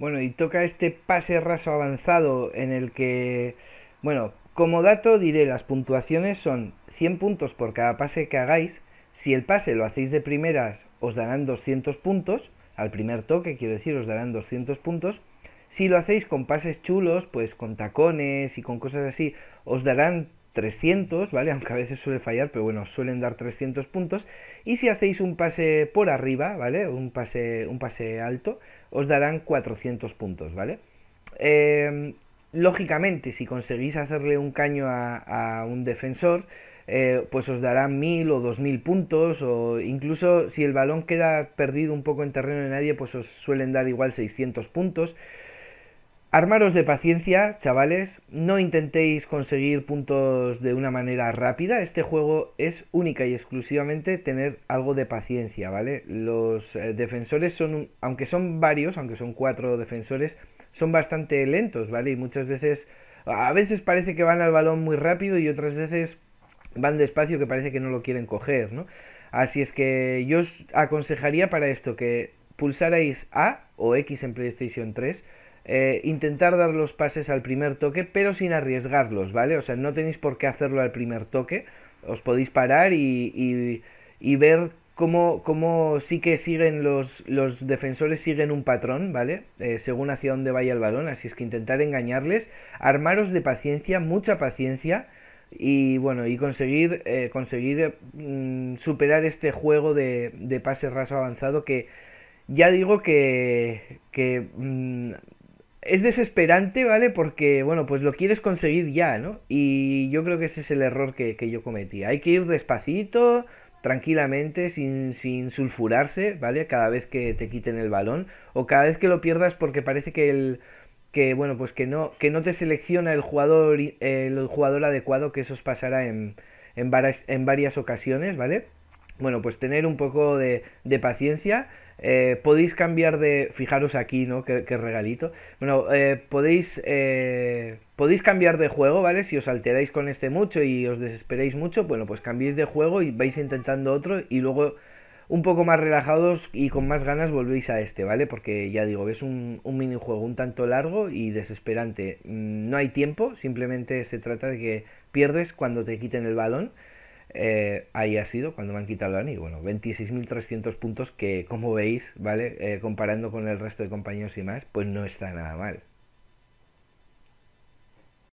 Bueno, y toca este pase raso avanzado en el que, bueno, como dato diré, las puntuaciones son 100 puntos por cada pase que hagáis. Si el pase lo hacéis de primeras, os darán 200 puntos. Al primer toque, quiero decir, os darán 200 puntos. Si lo hacéis con pases chulos, pues con tacones y con cosas así, os darán 300, ¿vale? Aunque a veces suele fallar, pero bueno, suelen dar 300 puntos. Y si hacéis un pase por arriba, ¿vale? Un pase, un pase alto, os darán 400 puntos, ¿vale? Em, lógicamente, si conseguís hacerle un caño a, un defensor, eh, pues os darán 1000 o 2000 puntos, o incluso si el balón queda perdido un poco en terreno de nadie, pues os suelen dar igual 600 puntos. Armaros de paciencia, chavales, no intentéis conseguir puntos de una manera rápida, este juego es única y exclusivamente tener algo de paciencia, ¿vale? Los eh, defensores son, aunque son varios, aunque son cuatro defensores, son bastante lentos, ¿vale? Y muchas veces, a veces parece que van al balón muy rápido y otras veces van despacio que parece que no lo quieren coger, ¿no? Así es que yo os aconsejaría para esto que pulsarais A o X en PlayStation 3, eh, intentar dar los pases al primer toque, pero sin arriesgarlos, ¿vale? O sea, no tenéis por qué hacerlo al primer toque, os podéis parar y, ver cómo, cómo, sí que siguen los, los, defensores, siguen un patrón, ¿vale? Eh, según hacia dónde vaya el balón, así es que intentar engañarles, armaros de paciencia, mucha paciencia. Y bueno, y conseguir, eh, conseguir mm, superar este juego de, de pase raso avanzado que ya digo que, que mm, es desesperante, ¿vale? Porque, bueno, pues lo quieres conseguir ya, ¿no? Y yo creo que ese es el error que, yo cometí. Hay que ir despacito, tranquilamente, sin, sulfurarse, ¿vale? Cada vez que te quiten el balón o cada vez que lo pierdas porque parece que el que bueno pues que no que no te selecciona el jugador el jugador adecuado que eso os pasará en, en varias ocasiones vale bueno, pues tener un poco de, paciencia. Eh, podéis cambiar de, fijaros aquí, ¿no? Qué, regalito. Bueno, eh, podéis, eh, podéis cambiar de juego, ¿vale? Si os alteráis con este mucho y os desesperáis mucho, bueno, pues cambiéis de juego y vais intentando otro y luego un poco más relajados y con más ganas volvéis a este, ¿vale? Porque ya digo, es un minijuego un tanto largo y desesperante. Mm, no hay tiempo, simplemente se trata de que pierdes cuando te quiten el balón eh, ahí ha sido cuando me han quitado el anillo. Bueno, 26.300 puntos que, como veis, ¿vale? Eh, comparando con el resto de compañeros y más, pues no está nada mal.